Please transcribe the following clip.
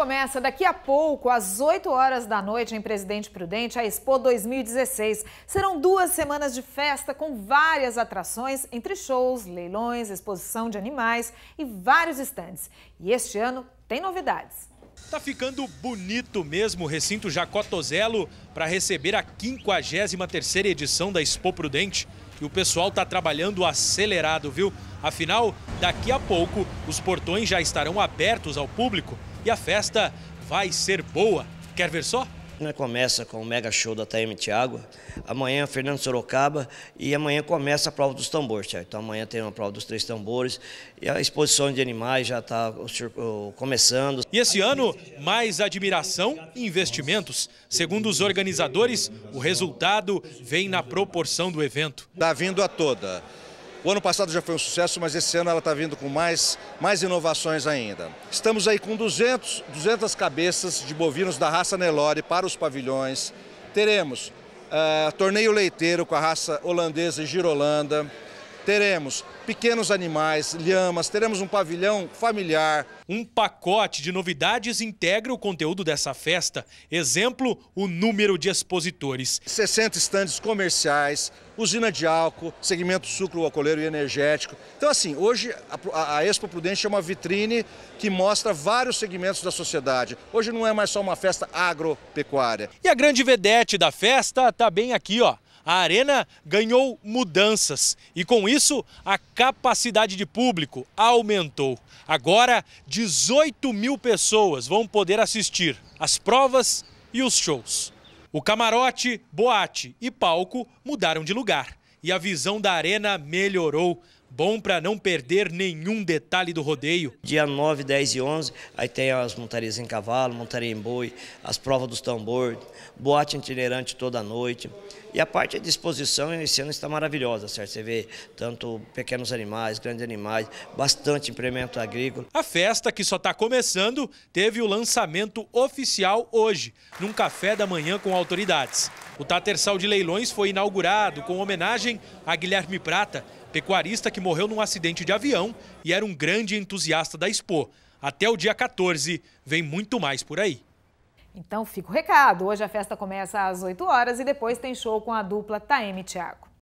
começa daqui a pouco, às 8 horas da noite, em Presidente Prudente, a Expo 2016. Serão duas semanas de festa com várias atrações, entre shows, leilões, exposição de animais e vários estandes. E este ano tem novidades. Tá ficando bonito mesmo o recinto Jacó Tozelo para receber a 53ª edição da Expo Prudente. E o pessoal tá trabalhando acelerado, viu? Afinal, daqui a pouco os portões já estarão abertos ao público e a festa vai ser boa. Quer ver só? começa com o mega show da TM Tiago, amanhã Fernando Sorocaba e amanhã começa a prova dos tambores, certo? Então amanhã tem uma prova dos três tambores e a exposição de animais já está começando. E esse ano, mais admiração e investimentos. Segundo os organizadores, o resultado vem na proporção do evento. Está vindo a toda. O ano passado já foi um sucesso, mas esse ano ela está vindo com mais, mais inovações ainda. Estamos aí com 200, 200 cabeças de bovinos da raça Nelore para os pavilhões. Teremos uh, torneio leiteiro com a raça holandesa e girolanda teremos pequenos animais, lhamas, teremos um pavilhão familiar. Um pacote de novidades integra o conteúdo dessa festa. Exemplo, o número de expositores. 60 estandes comerciais, usina de álcool, segmento sucro, alcooleiro e energético. Então, assim, hoje a, a Expo Prudente é uma vitrine que mostra vários segmentos da sociedade. Hoje não é mais só uma festa agropecuária. E a grande vedete da festa está bem aqui, ó a arena ganhou mudanças e, com isso, a capacidade de público aumentou. Agora, 18 mil pessoas vão poder assistir às provas e os shows. O camarote, boate e palco mudaram de lugar e a visão da arena melhorou. Bom para não perder nenhum detalhe do rodeio. Dia 9, 10 e 11, aí tem as montarias em cavalo, montaria em boi, as provas dos tambores, boate itinerante toda noite. E a parte de exposição esse ano está maravilhosa, certo? Você vê tanto pequenos animais, grandes animais, bastante implemento agrícola. A festa, que só está começando, teve o lançamento oficial hoje, num café da manhã com autoridades. O Tatersal de Leilões foi inaugurado com homenagem a Guilherme Prata, pecuarista que morreu num acidente de avião e era um grande entusiasta da Expo. Até o dia 14, vem muito mais por aí. Então fica o recado. Hoje a festa começa às 8 horas e depois tem show com a dupla Taeme Tiago. Thiago.